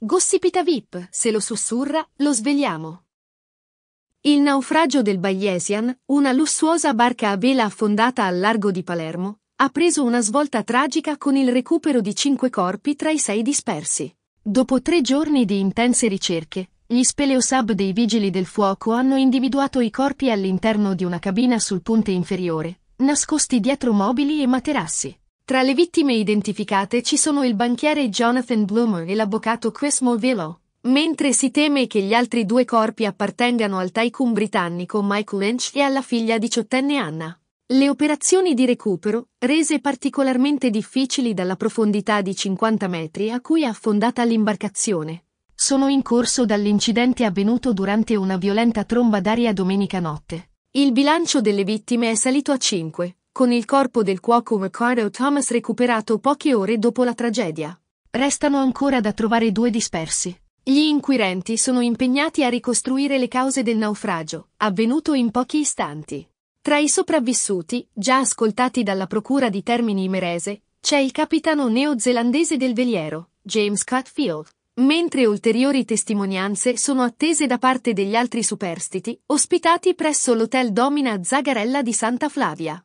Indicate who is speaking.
Speaker 1: Gossipita VIP, se lo sussurra, lo svegliamo. Il naufragio del Bayesian, una lussuosa barca a vela affondata al largo di Palermo, ha preso una svolta tragica con il recupero di cinque corpi tra i sei dispersi. Dopo tre giorni di intense ricerche, gli speleosab dei vigili del fuoco hanno individuato i corpi all'interno di una cabina sul ponte inferiore, nascosti dietro mobili e materassi. Tra le vittime identificate ci sono il banchiere Jonathan Bloomer e l'avvocato Chris Morvillo, mentre si teme che gli altri due corpi appartengano al tycoon britannico Michael Lynch e alla figlia diciottenne Anna. Le operazioni di recupero, rese particolarmente difficili dalla profondità di 50 metri a cui è affondata l'imbarcazione, sono in corso dall'incidente avvenuto durante una violenta tromba d'aria domenica notte. Il bilancio delle vittime è salito a 5, con il corpo del cuoco Ricardo Thomas recuperato poche ore dopo la tragedia. Restano ancora da trovare due dispersi. Gli inquirenti sono impegnati a ricostruire le cause del naufragio, avvenuto in pochi istanti. Tra i sopravvissuti, già ascoltati dalla procura di Termini Imerese, c'è il capitano neozelandese del veliero, James Cutfield mentre ulteriori testimonianze sono attese da parte degli altri superstiti, ospitati presso l'hotel Domina Zagarella di Santa Flavia.